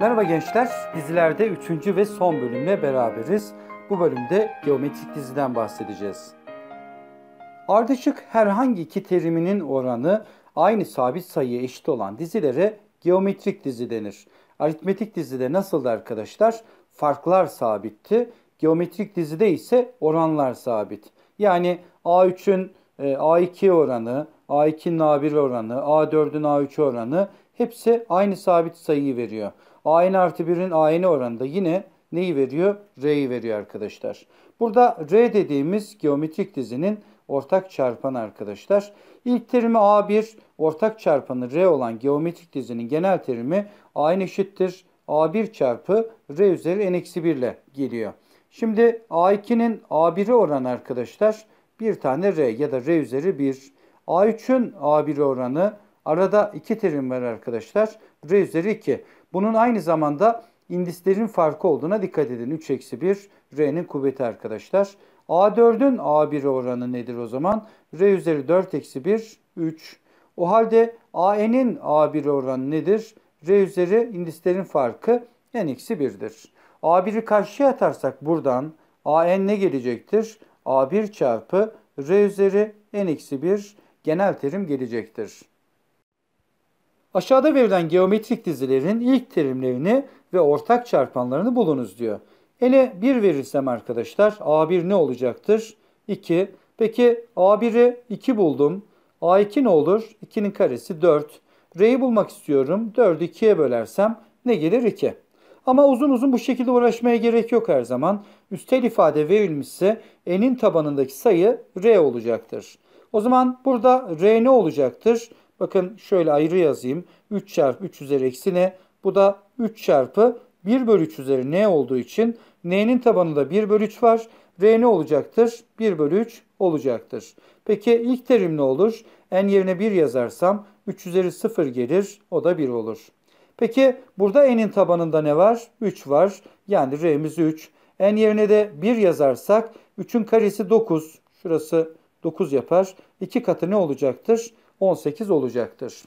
Merhaba gençler, dizilerde 3. ve son bölümle beraberiz. Bu bölümde geometrik diziden bahsedeceğiz. Ardışık herhangi iki teriminin oranı aynı sabit sayıya eşit olan dizilere geometrik dizi denir. Aritmetik dizide nasıldı arkadaşlar? Farklar sabitti. Geometrik dizide ise oranlar sabit. Yani A3'ün e, A2 oranı, A2'nin A1 oranı, A4'ün A3 oranı hepsi aynı sabit sayıyı veriyor. AN artı 1'in AN oranında yine neyi veriyor? R'yi veriyor arkadaşlar. Burada R dediğimiz geometrik dizinin ortak çarpanı arkadaşlar. İlk terimi A1 ortak çarpanı R olan geometrik dizinin genel terimi A'n eşittir A1 çarpı R üzeri N-1 ile geliyor. Şimdi A2'nin A1'e oranı arkadaşlar bir tane R ya da R üzeri 1. A3'ün A1'e oranı arada 2 terim var arkadaşlar. R üzeri 2. Bunun aynı zamanda indislerin farkı olduğuna dikkat edin. 3-1 eksi R'nin kuvveti arkadaşlar. A4'ün A1 oranı nedir o zaman? R üzeri 4-1 eksi 3. O halde AN'in A1 oranı nedir? R üzeri indislerin farkı N-1'dir. eksi A1'i karşıya atarsak buradan AN ne gelecektir? A1 çarpı R üzeri N-1 eksi genel terim gelecektir. Aşağıda verilen geometrik dizilerin ilk terimlerini ve ortak çarpanlarını bulunuz diyor. Ele 1 verirsem arkadaşlar A1 ne olacaktır? 2. Peki A1'i 2 buldum. A2 ne olur? 2'nin karesi 4. R'yi bulmak istiyorum. 4'ü 2'ye bölersem ne gelir? 2. Ama uzun uzun bu şekilde uğraşmaya gerek yok her zaman. Üstel ifade verilmişse n'in tabanındaki sayı r olacaktır. O zaman burada r ne olacaktır? Bakın şöyle ayrı yazayım. 3 çarpı 3 üzeri eksi ne? Bu da 3 çarpı 1 bölü 3 üzeri ne olduğu için n'nin tabanında 1 bölü 3 var. r ne olacaktır? 1 bölü 3 olacaktır. Peki ilk terim ne olur? n yerine 1 yazarsam 3 üzeri 0 gelir. O da 1 olur. Peki burada n'in tabanında ne var? 3 var. Yani r'miz 3. n yerine de 1 yazarsak 3'ün karesi 9. Şurası 9 yapar. 2 katı ne olacaktır? 18 olacaktır.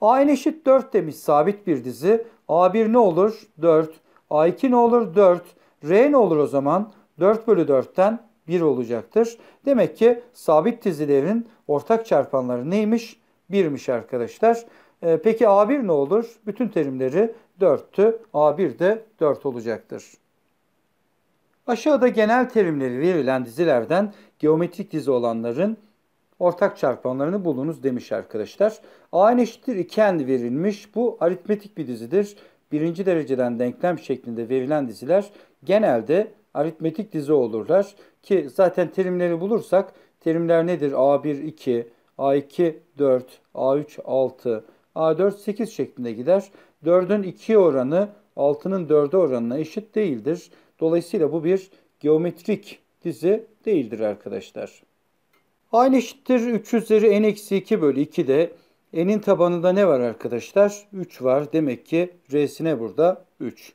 A1 eşit 4 demiş sabit bir dizi. A1 ne olur? 4. A2 ne olur? 4. R ne olur o zaman? 4 bölü 4'ten 1 olacaktır. Demek ki sabit dizilerin ortak çarpanları neymiş? 1'miş arkadaşlar. Ee, peki A1 ne olur? Bütün terimleri 4'tü. A1 de 4 olacaktır. Aşağıda genel terimleri verilen dizilerden geometrik dizi olanların ortak çarpanlarını bulunuz demiş arkadaşlar. A eşittir 2n verilmiş. Bu aritmetik bir dizidir. Birinci dereceden denklem şeklinde verilen diziler genelde aritmetik dizi olurlar. Ki zaten terimleri bulursak terimler nedir? A1, 2, A2, 4, A3, 6, A4, 8 şeklinde gider. 4'ün 2 oranı 6'nın 4'e oranına eşit değildir. Dolayısıyla bu bir geometrik dizi değildir arkadaşlar. Aynı eşittir 3 üzeri n eksi 2 bölü 2 de n'in tabanında ne var arkadaşlar? 3 var. Demek ki r'sine burada 3.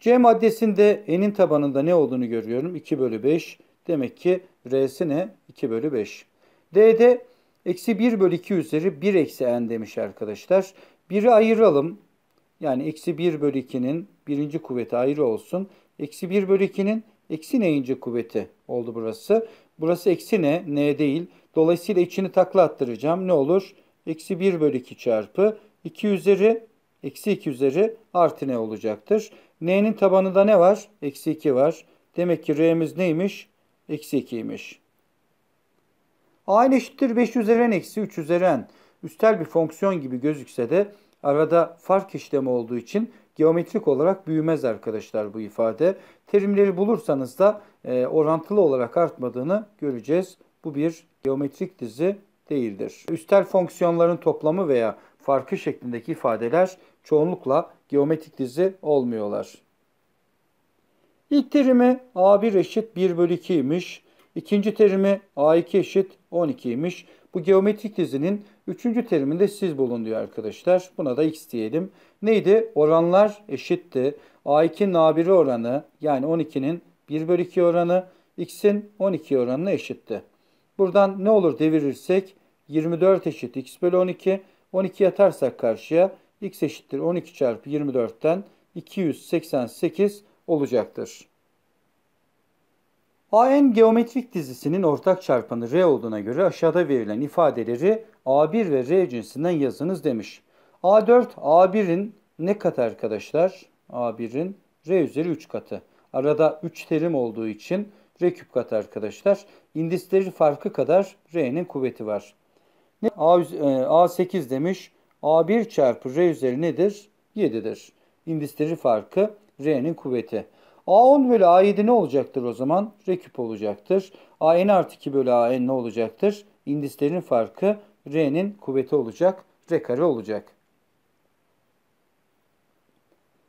C maddesinde n'in tabanında ne olduğunu görüyorum. 2 bölü 5. Demek ki r'si ne? 2 bölü 5. D'de eksi 1 bölü 2 üzeri 1 eksi n demiş arkadaşlar. 1'i ayıralım. Yani eksi 1 bölü 2'nin birinci kuvveti ayrı olsun. Eksi 1 bölü 2'nin eksi neyinci kuvveti oldu burası. Burası eksi ne, n değil. Dolayısıyla içini takla attıracağım. Ne olur? Eksi 1 bölü 2 çarpı 2 üzeri eksi 2 üzeri artı n olacaktır. n'nin tabanında ne var? Eksi 2 var. Demek ki r'miz neymiş? Eksi 2'ymiş. Aynı eşittir 5 üzeri n eksi 3 üzeri n. Üstel bir fonksiyon gibi gözükse de arada fark işlemi olduğu için geometrik olarak büyümez arkadaşlar bu ifade. Terimleri bulursanız da e, orantılı olarak artmadığını göreceğiz. Bu bir geometrik dizi değildir. Üstel fonksiyonların toplamı veya farkı şeklindeki ifadeler çoğunlukla geometrik dizi olmuyorlar. İlk terimi A1 eşit 1 bölü 2 imiş. İkinci terimi A2 eşit 12 imiş. Bu geometrik dizinin üçüncü teriminde siz bulun diyor arkadaşlar. Buna da x diyelim. Neydi? Oranlar eşitti. A2'nin A1 oranı yani 12'nin 1 bölü 2 oranı x'in 12 oranına eşitti. Buradan ne olur devirirsek 24 eşit x bölü 12. 12 yatarsak karşıya x eşittir 12 çarpı 24'ten 288 olacaktır. AN geometrik dizisinin ortak çarpanı R olduğuna göre aşağıda verilen ifadeleri A1 ve R cinsinden yazınız demiş. A4 A1'in ne katı arkadaşlar? A1'in R üzeri 3 katı. Arada 3 terim olduğu için R küp katı arkadaşlar. İndisleri farkı kadar R'nin kuvveti var. A, e, A8 demiş. A1 çarpı R üzeri nedir? 7'dir. İndisleri farkı R'nin kuvveti. A10 bölü A7 ne olacaktır o zaman? R küp olacaktır. AN artı 2 bölü AN ne olacaktır? İndislerin farkı R'nin kuvveti olacak. R kare olacak.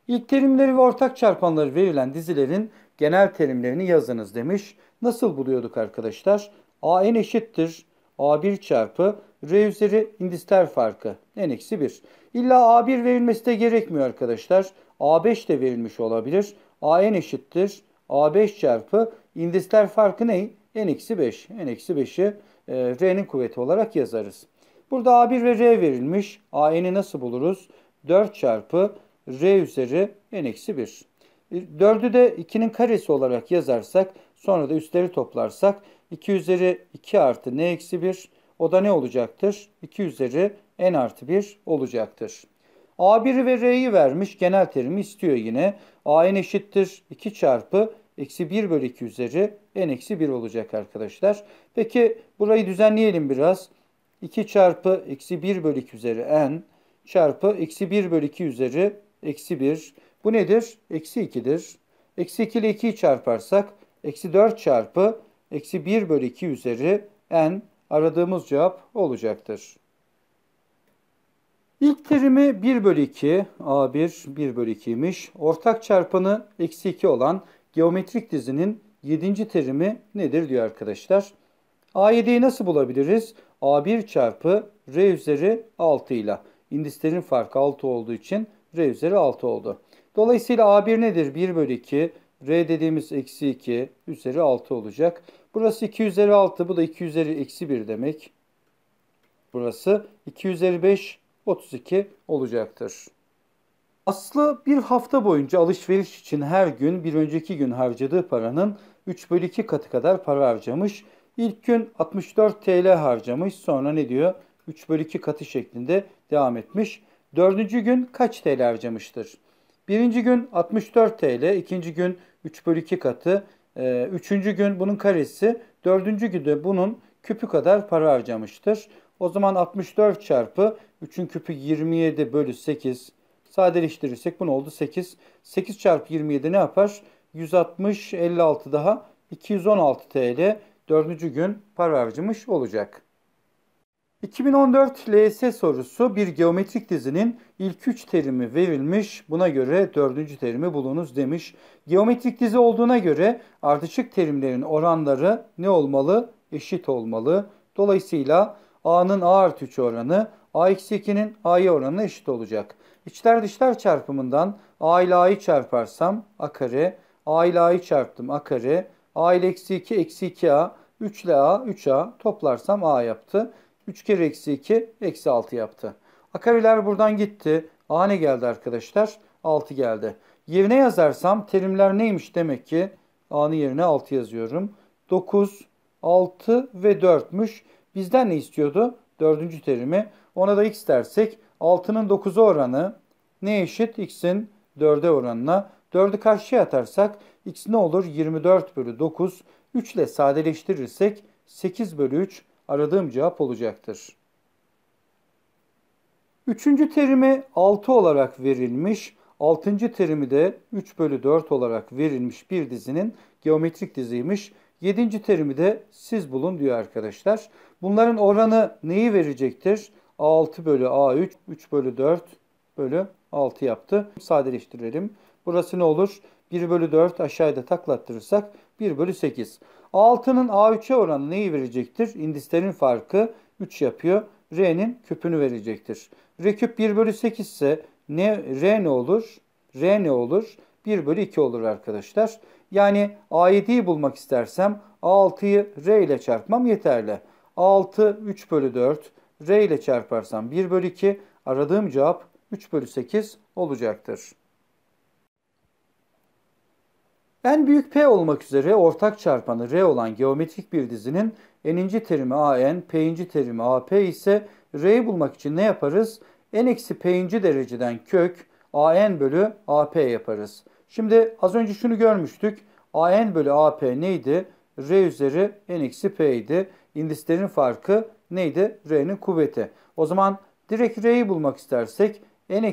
İlk terimleri ve ortak çarpanları verilen dizilerin genel terimlerini yazınız demiş. Nasıl buluyorduk arkadaşlar? A n eşittir A1 çarpı R üzeri indisler farkı n-1. İlla A1 verilmesi de gerekmiyor arkadaşlar. A5 de verilmiş olabilir. A n eşittir A5 çarpı indisler farkı ne? n-5. n-5'i e, R'nin kuvveti olarak yazarız. Burada A1 ve R verilmiş. AN'i nasıl buluruz? 4 çarpı r üzeri n eksi 1. 4'ü e, de 2'nin karesi olarak yazarsak sonra da üstleri toplarsak 2 üzeri 2 artı n eksi 1 o da ne olacaktır? 2 üzeri n artı 1 olacaktır. A1 ve R'yi vermiş genel terimi istiyor yine. A n eşittir 2 çarpı eksi 1 bölü 2 üzeri n eksi 1 olacak arkadaşlar. Peki burayı düzenleyelim biraz. 2 çarpı eksi 1 bölü 2 üzeri n çarpı eksi 1 bölü 2 üzeri eksi 1. Bu nedir? Eksi 2'dir. Eksi 2 ile 2'yi çarparsak eksi 4 çarpı eksi 1 bölü 2 üzeri n aradığımız cevap olacaktır. İlk terimi 1 bölü 2, a1 1 bölü 2'ymiş. Ortak çarpanı eksi 2 olan geometrik dizinin 7. terimi nedir diyor arkadaşlar. A7'yi nasıl bulabiliriz? A1 çarpı R üzeri 6 ile. İndislerin farkı 6 olduğu için R üzeri 6 oldu. Dolayısıyla A1 nedir? 1 bölü 2. R dediğimiz eksi 2 üzeri 6 olacak. Burası 2 üzeri 6. Bu da 2 üzeri eksi 1 demek. Burası 2 üzeri 5 32 olacaktır. Aslı bir hafta boyunca alışveriş için her gün bir önceki gün harcadığı paranın 3 bölü 2 katı kadar para harcamış. İlk gün 64 TL harcamış. Sonra ne diyor? 3 bölü 2 katı şeklinde devam etmiş. Dördüncü gün kaç TL harcamıştır? Birinci gün 64 TL, ikinci gün 3 bölü 2 katı, ee, üçüncü gün bunun karesi, dördüncü günde bunun küpü kadar para harcamıştır. O zaman 64 çarpı 3'ün küpü 27 bölü 8 sadeleştirirsek bunu oldu 8. 8 çarpı 27 ne yapar? 160, 56 daha 216 TL dördüncü gün para harcamış olacak. 2014 LS sorusu bir geometrik dizinin ilk 3 terimi verilmiş. Buna göre 4. terimi bulunuz demiş. Geometrik dizi olduğuna göre ardışık terimlerin oranları ne olmalı? Eşit olmalı. Dolayısıyla A'nın A artı 3 oranı A-2'nin A'ya oranına eşit olacak. İçler dışlar çarpımından A ile A'yı çarparsam A kare, A ile A'yı çarptım A kare, A ile eksi 2 eksi 2A, 3 ile A 3A toplarsam A yaptı. 3 kere eksi 2 eksi 6 yaptı. Akareler buradan gitti. A ne geldi arkadaşlar? 6 geldi. Yerine yazarsam terimler neymiş demek ki? A'nın yerine 6 yazıyorum. 9, 6 ve 4'müş. Bizden ne istiyordu? 4. terimi. Ona da x dersek 6'nın 9'a oranı ne eşit? x'in 4'e oranına. 4'ü karşıya atarsak x ne olur? 24 bölü 9. 3 ile sadeleştirirsek 8 bölü 3 aradığım cevap olacaktır. Üçüncü terimi 6 olarak verilmiş, altıncı terimi de 3 bölü 4 olarak verilmiş bir dizinin geometrik diziymiş. Yedinci terimi de siz bulun diyor arkadaşlar. Bunların oranı neyi verecektir? A6 bölü A3, 3 bölü 4 bölü 6 yaptı. Sadeleştirelim. Burası ne olur? 1 bölü 4 aşağıda taklattırırsak 1 bölü 8. 6'nın A3'e oranı neyi verecektir? İndislerin farkı 3 yapıyor. R'nin küpünü verecektir. R küp 1 bölü 8 ise ne, R ne olur? R ne olur? 1 bölü 2 olur arkadaşlar. Yani A7'yi bulmak istersem A6'yı R ile çarpmam yeterli. A6 3 bölü 4 R ile çarparsam 1 bölü 2 aradığım cevap 3 bölü 8 olacaktır. En büyük P olmak üzere ortak çarpanı R olan geometrik bir dizinin n'inci terimi AN, P'inci terimi AP ise R'yi bulmak için ne yaparız? n-p'inci eksi dereceden kök AN bölü AP yaparız. Şimdi az önce şunu görmüştük. AN bölü AP neydi? R üzeri n-p eksi idi. İndislerin farkı neydi? R'nin kuvveti. O zaman direkt R'yi bulmak istersek n-p'inci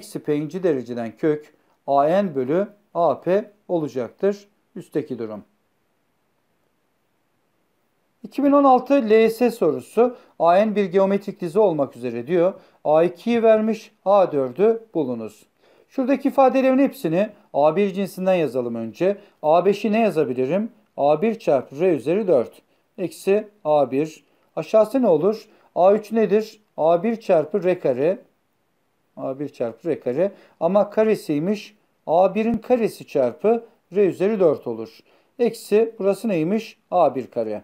eksi dereceden kök AN bölü AP olacaktır üstteki durum. 2016 LS sorusu AN bir geometrik dizi olmak üzere diyor. A2'yi vermiş, A4'ü bulunuz. Şuradaki ifadelerin hepsini A1 cinsinden yazalım önce. A5'i ne yazabilirim? A1 çarpı R üzeri 4. Eksi A1. Aşağısı ne olur? A3 nedir? A1 çarpı R kare. A1 çarpı R kare. Ama karesiymiş. A1'in karesi çarpı R üzeri 4 olur. Eksi burası neymiş? A1 kare.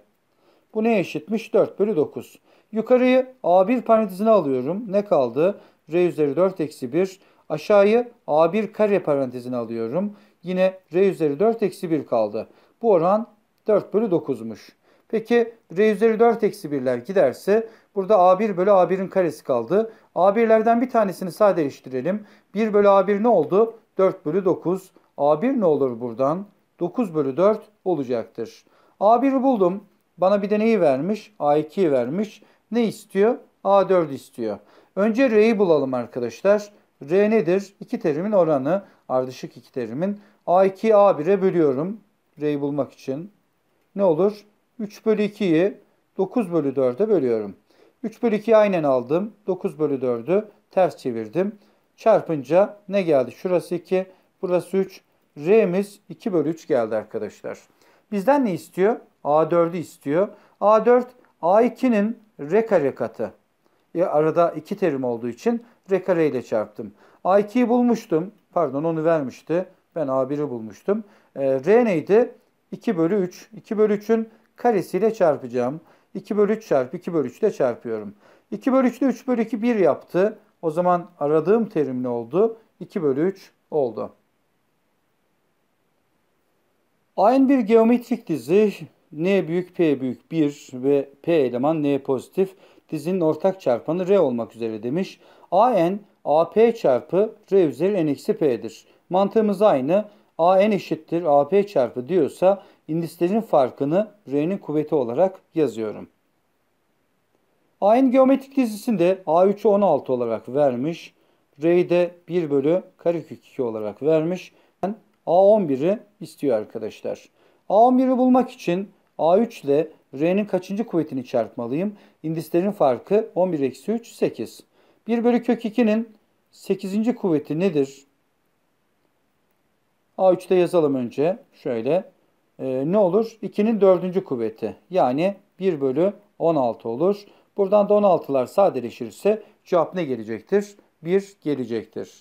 Bu neye eşitmiş? 4 bölü 9. Yukarıyı A1 parantezine alıyorum. Ne kaldı? R üzeri 4 eksi 1. Aşağıyı A1 kare parantezine alıyorum. Yine R üzeri 4 eksi 1 kaldı. Bu oran 4 bölü 9'muş. Peki R üzeri 4 eksi 1'ler giderse burada A1 bölü A1'in karesi kaldı. A1'lerden bir tanesini sadeleştirelim. 1 bölü A1 ne oldu? 4 bölü 9. A1 ne olur buradan? 9 bölü 4 olacaktır. A1'i buldum. Bana bir de neyi vermiş? A2'yi vermiş. Ne istiyor? A4 istiyor. Önce R'yi bulalım arkadaşlar. R nedir? İki terimin oranı. Ardışık iki terimin. A2'yi A1'e bölüyorum. R'yi bulmak için. Ne olur? 3 bölü 2'yi 9 bölü 4'e bölüyorum. 3 bölü 2'yi aynen aldım. 9 bölü 4'ü ters çevirdim. Çarpınca ne geldi? Şurası 2, burası 3. R'miz 2 bölü 3 geldi arkadaşlar. Bizden ne istiyor? A4'ü istiyor. A4 A2'nin R kare katı. E, arada 2 terim olduğu için R kare ile çarptım. A2'yi bulmuştum. Pardon onu vermişti. Ben A1'i bulmuştum. E, R neydi? 2 bölü 3. 2 bölü 3'ün karesiyle çarpacağım. 2 bölü 3 çarp, 2 bölü 3 ile çarpıyorum. 2 bölü 3 ile 3 bölü 2 1 yaptı. O zaman aradığım terim ne oldu? 2 bölü 3 oldu. Aynı bir geometrik dizi n büyük p büyük 1 ve p eleman n pozitif dizinin ortak çarpanı r olmak üzere demiş. an ap çarpı r üzeri n eksi p'dir. Mantığımız aynı. an eşittir ap çarpı diyorsa indislerin farkını r'nin kuvveti olarak yazıyorum. A'nın geometrik dizisinde A3'ü 16 olarak vermiş. R'yi de 1 bölü karekök 2 olarak vermiş. A11'i istiyor arkadaşlar. A11'i bulmak için A3 ile R'nin kaçıncı kuvvetini çarpmalıyım? İndislerin farkı 11 eksi 3 8. 1 bölü kök 2'nin 8. kuvveti nedir? A3'te yazalım önce. Şöyle. Ee, ne olur? 2'nin 4. kuvveti. Yani 1 bölü 16 olur. Buradan da 16'lar sadeleşirse cevap ne gelecektir? 1 gelecektir.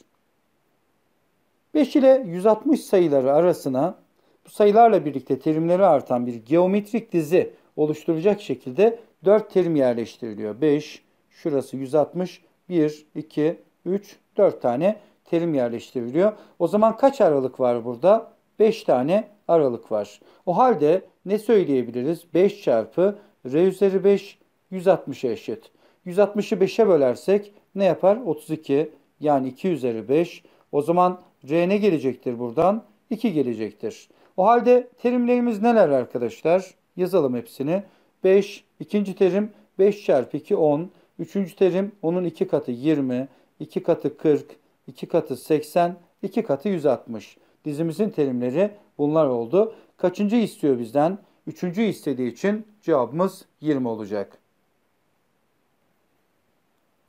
5 ile 160 sayıları arasına bu sayılarla birlikte terimleri artan bir geometrik dizi oluşturacak şekilde 4 terim yerleştiriliyor. 5, şurası 160, 1, 2, 3, 4 tane terim yerleştiriliyor. O zaman kaç aralık var burada? 5 tane aralık var. O halde ne söyleyebiliriz? 5 çarpı r üzeri 5 160'a eşit. 160'ı 5'e bölersek ne yapar? 32 yani 2 üzeri 5. O zaman C ne gelecektir buradan? 2 gelecektir. O halde terimlerimiz neler arkadaşlar? Yazalım hepsini. 5, ikinci terim 5 çarpı 2 10. Üçüncü terim onun 2 katı 20, 2 katı 40, 2 katı 80, 2 katı 160. Dizimizin terimleri bunlar oldu. Kaçıncı istiyor bizden? Üçüncü istediği için cevabımız 20 olacak.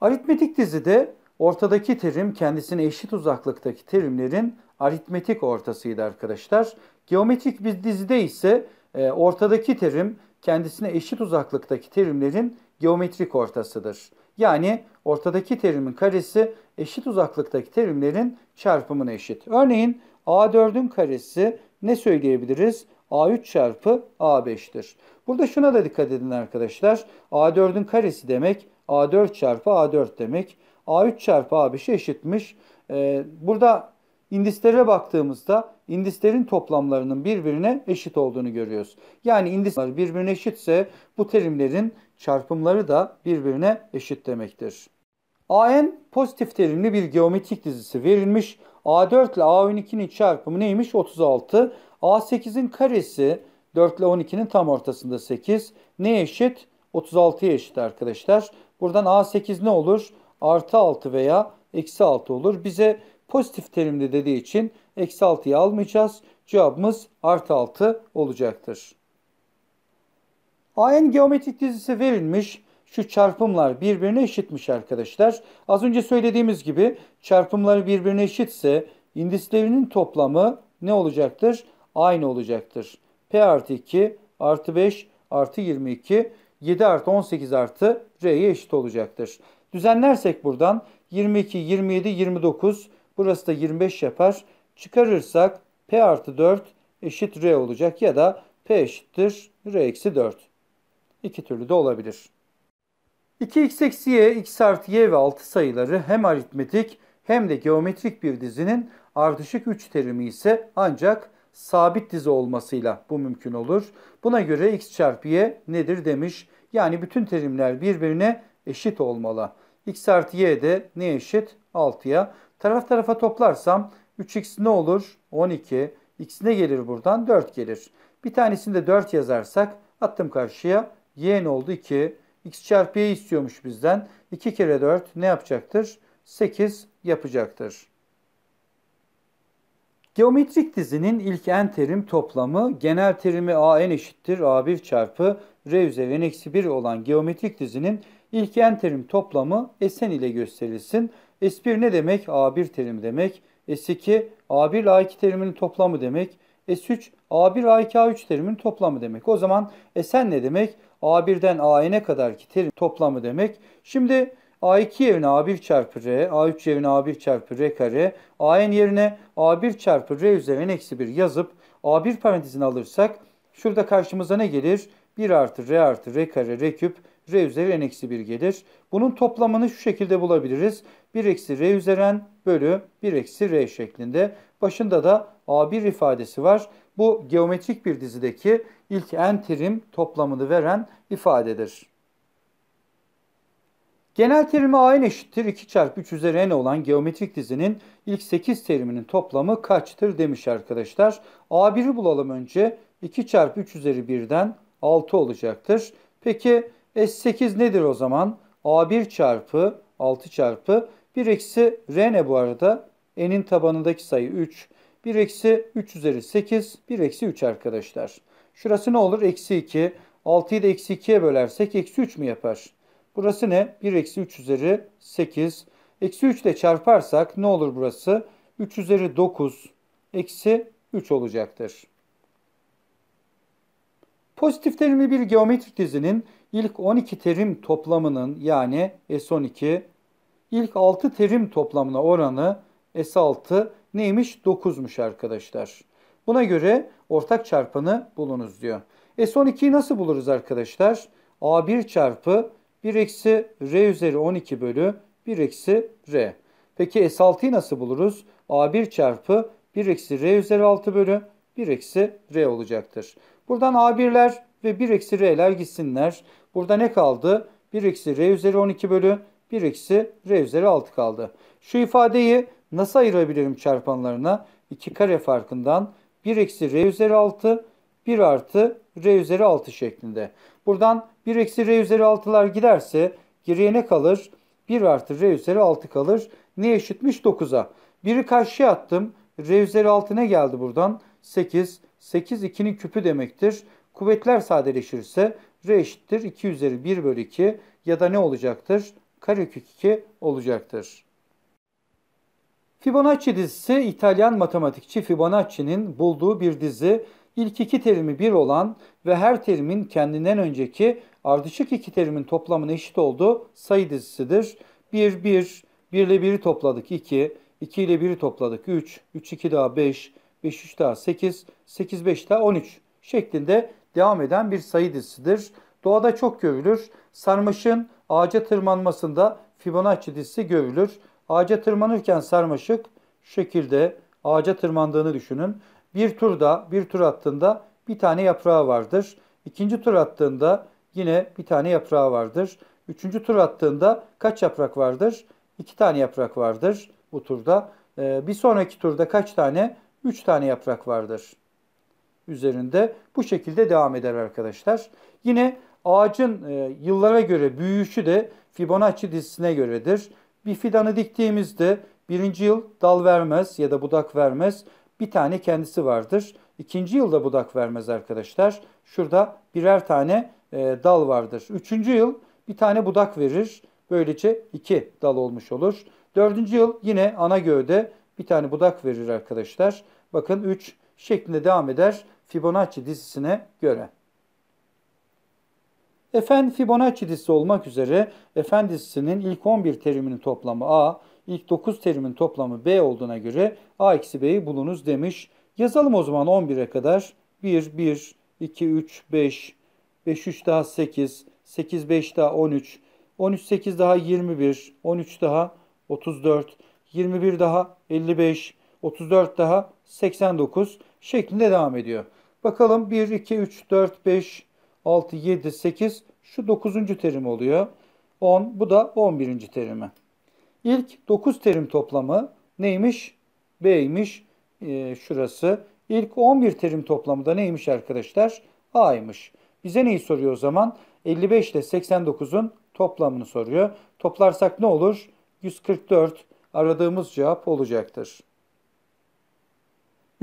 Aritmetik dizide Ortadaki terim kendisine eşit uzaklıktaki terimlerin aritmetik ortasıydı arkadaşlar. Geometrik bir dizide ise e, ortadaki terim kendisine eşit uzaklıktaki terimlerin geometrik ortasıdır. Yani ortadaki terimin karesi eşit uzaklıktaki terimlerin çarpımına eşit. Örneğin A4'ün karesi ne söyleyebiliriz? A3 çarpı A5'tir. Burada şuna da dikkat edin arkadaşlar. A4'ün karesi demek A4 çarpı A4 demek. A3 çarpı A5 eşitmiş. Ee, burada indislere baktığımızda indislerin toplamlarının birbirine eşit olduğunu görüyoruz. Yani indisler birbirine eşitse bu terimlerin çarpımları da birbirine eşit demektir. AN pozitif terimli bir geometrik dizisi verilmiş. A4 ile A12'nin çarpımı neymiş? 36. A8'in karesi 4 ile 12'nin tam ortasında 8. Ne eşit? 36'ya eşit arkadaşlar. Buradan A8 ne olur? artı 6 veya eksi 6 olur. Bize pozitif terimli dediği için eksi 6'yı almayacağız. Cevabımız artı 6 olacaktır. A'nın geometrik dizisi verilmiş. Şu çarpımlar birbirine eşitmiş arkadaşlar. Az önce söylediğimiz gibi çarpımları birbirine eşitse indislerinin toplamı ne olacaktır? Aynı olacaktır. P artı 2 artı 5 artı 22 7 artı 18 artı R'ye eşit olacaktır. Düzenlersek buradan 22, 27, 29 burası da 25 yapar. Çıkarırsak P artı 4 eşit R olacak ya da P eşittir R eksi 4. İki türlü de olabilir. 2x eksi y, x artı y ve 6 sayıları hem aritmetik hem de geometrik bir dizinin ardışık 3 terimi ise ancak sabit dizi olmasıyla bu mümkün olur. Buna göre x çarpı y nedir demiş. Yani bütün terimler birbirine eşit olmalı x artı y de ne eşit? 6'ya. Taraf tarafa toplarsam 3x ne olur? 12. x ne gelir buradan? 4 gelir. Bir tanesinde de 4 yazarsak attım karşıya. y ne oldu? 2. x çarpı y istiyormuş bizden. 2 kere 4 ne yapacaktır? 8 yapacaktır. Geometrik dizinin ilk n terim toplamı genel terimi a n eşittir a1 çarpı r üzeri n-1 olan geometrik dizinin ilk n terim toplamı Sn ile gösterilsin. S1 ne demek? A1 terim demek. S2 A1 ile A2 teriminin toplamı demek. S3 A1 A2 A3 terimin toplamı demek. O zaman Sn ne demek? A1'den AN'e kadarki terim toplamı demek. Şimdi A2 yerine A1 çarpı R, A3 yerine A1 çarpı R kare, AN yerine A1 çarpı R üzeri eksi 1 yazıp A1 parantezini alırsak şurada karşımıza ne gelir? 1 artı r artı r kare r küp r üzeri n eksi 1 gelir. Bunun toplamını şu şekilde bulabiliriz. 1 eksi r üzeri n bölü 1 eksi r şeklinde. Başında da a1 ifadesi var. Bu geometrik bir dizideki ilk n terim toplamını veren ifadedir. Genel terimi a n eşittir 2 çarpı 3 üzeri n olan geometrik dizinin ilk 8 teriminin toplamı kaçtır demiş arkadaşlar. a1'i bulalım önce. 2 çarpı 3 üzeri 1'den 6 olacaktır. Peki S8 nedir o zaman? A1 çarpı 6 çarpı 1 eksi R ne bu arada? N'in tabanındaki sayı 3. 1 eksi 3 üzeri 8. 1 eksi 3 arkadaşlar. Şurası ne olur? Eksi 2. 6'yı da eksi 2'ye bölersek eksi 3 mü yapar? Burası ne? 1 eksi 3 üzeri 8. Eksi 3 ile çarparsak ne olur burası? 3 üzeri 9 eksi 3 olacaktır. Pozitif terimli bir geometrik dizinin ilk 12 terim toplamının yani S12 ilk 6 terim toplamına oranı S6 neymiş? 9'muş arkadaşlar. Buna göre ortak çarpanı bulunuz diyor. S12'yi nasıl buluruz arkadaşlar? A1 çarpı 1 eksi R üzeri 12 bölü 1 eksi R. Peki S6'yı nasıl buluruz? A1 çarpı 1 eksi R üzeri 6 bölü 1 eksi R olacaktır. Buradan A1'ler ve 1 eksi R'ler gitsinler. Burada ne kaldı? 1 eksi R üzeri 12 bölü 1 eksi R üzeri 6 kaldı. Şu ifadeyi nasıl ayırabilirim çarpanlarına? 2 kare farkından 1 eksi R üzeri 6 1 artı R üzeri 6 şeklinde. Buradan 1 eksi R üzeri 6'lar giderse geriye ne kalır? 1 artı R üzeri 6 kalır. Ne eşitmiş? 9'a. 1'i karşıya attım. R üzeri 6 ne geldi buradan? 8. 8 2'nin küpü demektir. Kuvvetler sadeleşirse R eşittir 2 üzeri 1 bölü 2 ya da ne olacaktır? Karekök 2 olacaktır. Fibonacci dizisi İtalyan matematikçi Fibonacci'nin bulduğu bir dizi. İlk iki terimi 1 olan ve her terimin kendinden önceki ardışık iki terimin toplamına eşit olduğu sayı dizisidir. 1, 1, 1 ile 1'i topladık 2, 2 ile 1'i topladık 3, 3, 2 daha 5, 5 3 daha 8, 8 5 daha 13 şeklinde devam eden bir sayı dizisidir. Doğada çok gövülür. Sarmaşın ağaca tırmanmasında Fibonacci dizisi gövülür. Ağaca tırmanırken sarmaşık şu şekilde ağaca tırmandığını düşünün. Bir turda, bir tur attığında bir tane yaprağı vardır. İkinci tur attığında yine bir tane yaprağı vardır. Üçüncü tur attığında kaç yaprak vardır? İki tane yaprak vardır bu turda. Ee, bir sonraki turda kaç tane? 3 tane yaprak vardır üzerinde. Bu şekilde devam eder arkadaşlar. Yine ağacın e, yıllara göre büyüyüşü de Fibonacci dizisine göredir. Bir fidanı diktiğimizde birinci yıl dal vermez ya da budak vermez. Bir tane kendisi vardır. İkinci yılda budak vermez arkadaşlar. Şurada birer tane e, dal vardır. Üçüncü yıl bir tane budak verir. Böylece iki dal olmuş olur. Dördüncü yıl yine ana gövde bir tane budak verir arkadaşlar. Bakın 3 şeklinde devam eder Fibonacci dizisine göre. Efen Fibonacci dizisi olmak üzere Efen dizisinin ilk 11 teriminin toplamı A, ilk 9 teriminin toplamı B olduğuna göre A-B'yi bulunuz demiş. Yazalım o zaman 11'e kadar. 1, 1, 2, 3, 5, 5, 3 daha 8, 8, 5 daha 13, 13, 8 daha 21, 13 daha 34, 21 daha 55, 34 daha 89 şeklinde devam ediyor. Bakalım 1, 2, 3, 4, 5, 6, 7, 8 şu 9. terim oluyor. 10 bu da 11. terimi. İlk 9 terim toplamı neymiş? B'ymiş. Ee, şurası. İlk 11 terim toplamı da neymiş arkadaşlar? A'ymış. Bize neyi soruyor o zaman? 55 ile 89'un toplamını soruyor. Toplarsak ne olur? 144 aradığımız cevap olacaktır.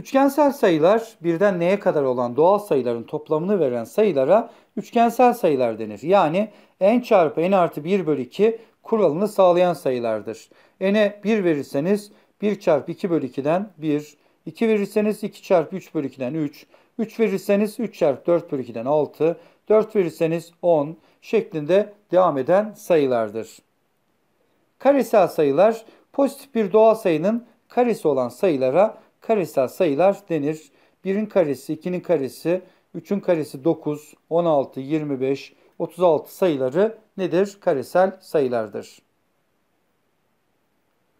Üçgensel sayılar birden neye kadar olan doğal sayıların toplamını veren sayılara üçgensel sayılar denir. Yani n çarpı n artı 1 bölü 2 kuralını sağlayan sayılardır. n'e 1 verirseniz 1 çarpı 2 bölü 2'den 1, 2 verirseniz 2 çarpı 3 bölü 2'den 3, 3 verirseniz 3 çarpı 4 bölü 2'den 6, 4 verirseniz 10 şeklinde devam eden sayılardır. Karesel sayılar pozitif bir doğal sayının karesi olan sayılara karesel sayılar denir. 1'in karesi, 2'nin karesi, 3'ün karesi 9, 16, 25, 36 sayıları nedir? Karesel sayılardır.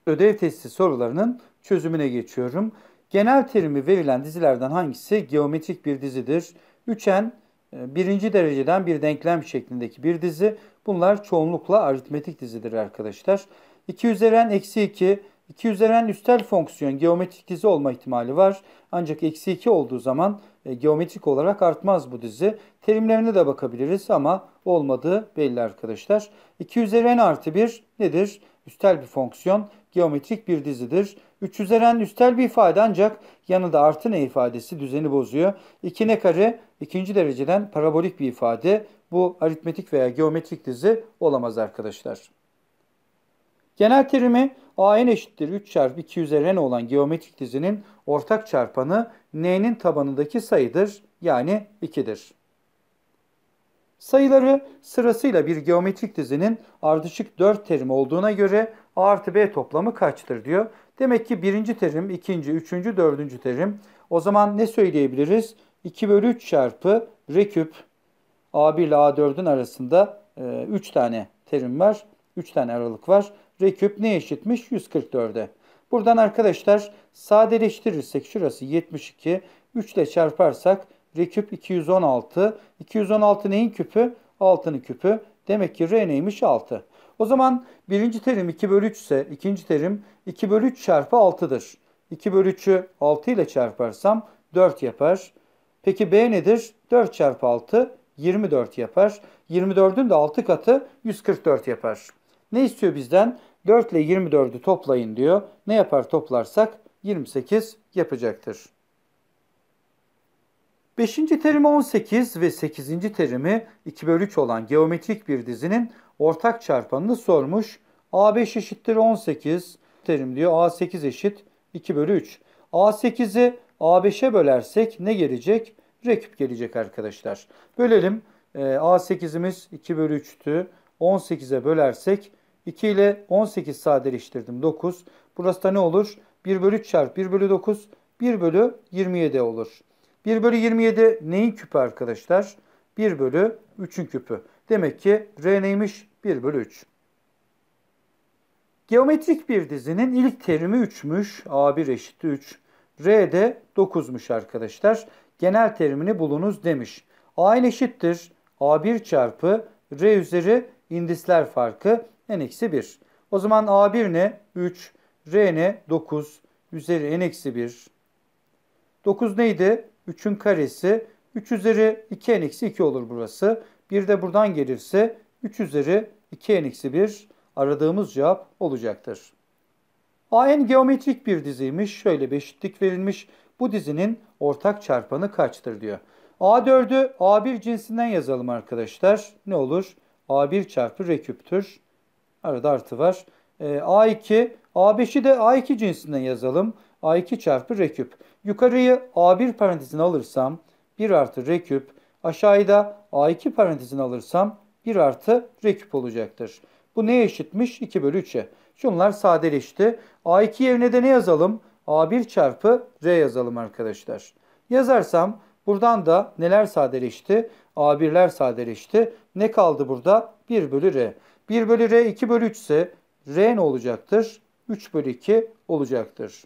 Ödev testi sorularının çözümüne geçiyorum. Genel terimi verilen dizilerden hangisi geometrik bir dizidir? 3n e, birinci dereceden bir denklem şeklindeki bir dizi. Bunlar çoğunlukla aritmetik dizidir arkadaşlar. 2 üzeri n eksi 2 2 üzerinden üstel fonksiyon geometrik dizi olma ihtimali var. Ancak eksi 2 olduğu zaman e, geometrik olarak artmaz bu dizi. Terimlerine de bakabiliriz ama olmadığı belli arkadaşlar. 2 üzerinden artı 1 nedir? Üstel bir fonksiyon geometrik bir dizidir. 3 üzeren üstel bir ifade ancak yanında artı ne ifadesi düzeni bozuyor. 2 ne kare ikinci dereceden parabolik bir ifade. Bu aritmetik veya geometrik dizi olamaz arkadaşlar. Genel terimi AN eşittir 3 çarpı 2 üzeri n olan geometrik dizinin ortak çarpanı n'nin tabanındaki sayıdır yani 2'dir. Sayıları sırasıyla bir geometrik dizinin ardışık 4 terim olduğuna göre A artı B toplamı kaçtır diyor. Demek ki birinci terim, ikinci, üçüncü, dördüncü terim. O zaman ne söyleyebiliriz? 2 bölü 3 çarpı R küp A1 ile A4'ün arasında 3 e, tane terim var. 3 tane aralık var. Reküp ne eşitmiş? 144'e. Buradan arkadaşlar sadeleştirirsek şurası 72. 3 ile çarparsak reküp 216. 216 neyin küpü? 6'nın küpü. Demek ki R neymiş? 6. O zaman birinci terim 2 bölü 3 ise ikinci terim 2 bölü 3 çarpı 6'dır. 2 bölü 3'ü 6 ile çarparsam 4 yapar. Peki B nedir? 4 çarpı 6 24 yapar. 24'ün de 6 katı 144 yapar. Ne istiyor bizden? 4 ile 24'ü toplayın diyor. Ne yapar toplarsak 28 yapacaktır. 5. terimi 18 ve 8. terimi 2 bölü 3 olan geometrik bir dizinin ortak çarpanını sormuş. A5 eşittir 18 terim diyor. A8 eşit 2 bölü 3. A8'i A5'e bölersek ne gelecek? Rekip gelecek arkadaşlar. Bölelim. Ee, A8'imiz 2 bölü 3'tü. 18'e bölersek 2 ile 18 sadeleştirdim. 9. Burası da ne olur? 1 bölü 3 çarpı 1 bölü 9. 1 bölü 27 olur. 1 bölü 27 neyin küpü arkadaşlar? 1 bölü 3'ün küpü. Demek ki R neymiş? 1 bölü 3. Geometrik bir dizinin ilk terimi 3'müş. A1 eşittir 3. R de 9'muş arkadaşlar. Genel terimini bulunuz demiş. A eşittir A1 çarpı R üzeri indisler farkı n eksi 1. O zaman a1 ne? 3. r ne? 9. Üzeri n eksi 1. 9 neydi? 3'ün karesi. 3 üzeri 2 n eksi 2 olur burası. Bir de buradan gelirse 3 üzeri 2 n eksi 1 aradığımız cevap olacaktır. AN geometrik bir diziymiş. Şöyle bir eşitlik verilmiş. Bu dizinin ortak çarpanı kaçtır diyor. A4'ü A1 cinsinden yazalım arkadaşlar. Ne olur? A1 çarpı reküptür. Arada artı var. E, A2, A5'i de A2 cinsinden yazalım. A2 çarpı reküp. Yukarıyı A1 parantezine alırsam 1 artı reküp. Aşağıda A2 parantezine alırsam 1 artı reküp olacaktır. Bu neye eşitmiş? 2 bölü 3'e. Şunlar sadeleşti. A2 yerine de ne yazalım? A1 çarpı R yazalım arkadaşlar. Yazarsam buradan da neler sadeleşti? A1'ler sadeleşti. Ne kaldı burada? 1 bölü R. 1 bölü r 2 bölü 3 ise r ne olacaktır? 3 bölü 2 olacaktır.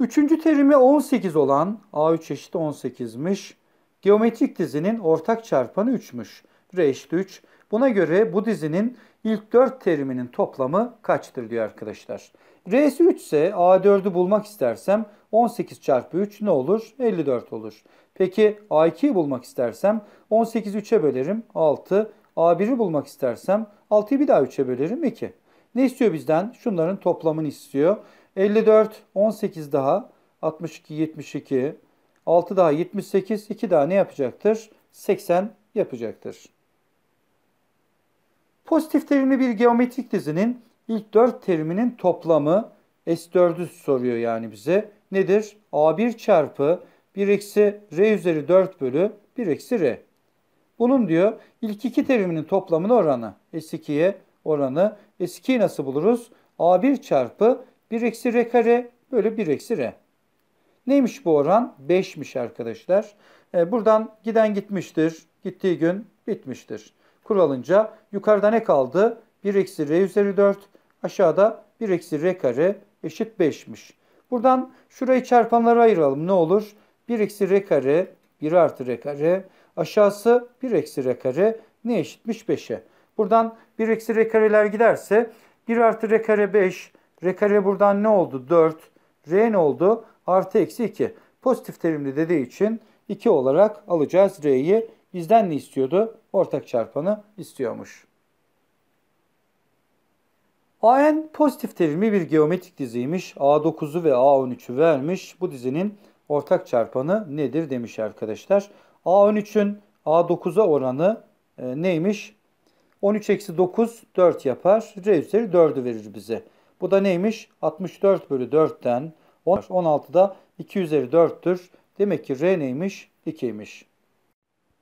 Üçüncü terimi 18 olan A3 eşit 18'miş. Geometrik dizinin ortak çarpanı 3'müş. R eşit 3. Buna göre bu dizinin ilk 4 teriminin toplamı kaçtır diyor arkadaşlar. R'si 3 ise A4'ü bulmak istersem 18 çarpı 3 ne olur? 54 olur. Peki A2'yi bulmak istersem 18 3'e bölerim 6. A1'i bulmak istersem 6'yı bir daha 3'e bölerim 2. Ne istiyor bizden? Şunların toplamını istiyor. 54, 18 daha 62, 72, 6 daha 78, 2 daha ne yapacaktır? 80 yapacaktır. Pozitif terimli bir geometrik dizinin ilk 4 teriminin toplamı S4'ü soruyor yani bize. Nedir? A1 çarpı 1 eksi R üzeri 4 bölü 1 eksi R. Bunun diyor. ilk iki teriminin toplamının oranı. S2'ye oranı. S2'yi nasıl buluruz? A1 çarpı 1 eksi R kare bölü 1 eksi R. Neymiş bu oran? 5'miş arkadaşlar. E, buradan giden gitmiştir. Gittiği gün bitmiştir. Kuralınca yukarıda ne kaldı? 1 eksi R üzeri 4. Aşağıda 1 eksi R kare eşit 5'miş. Buradan şurayı çarpanlara ayıralım. Ne olur? 1 eksi R kare 1 artı R kare Aşağısı 1 eksi r kare ne eşitmiş 5'e. Buradan 1 eksi r kareler giderse 1 artı r kare 5. R kare buradan ne oldu? 4. R ne oldu? Artı eksi 2. Pozitif terimli dediği için 2 olarak alacağız r'yi. Bizden ne istiyordu? Ortak çarpanı istiyormuş. AN pozitif terimi bir geometrik diziymiş. A9'u ve A13'ü vermiş. Bu dizinin ortak çarpanı nedir demiş arkadaşlar. A13'ün A9'a oranı e, neymiş? 13 eksi 9 4 yapar. R üzeri 4'ü verir bize. Bu da neymiş? 64 bölü 4'ten 16'da da 2 üzeri 4'tür. Demek ki R neymiş? 2'ymiş.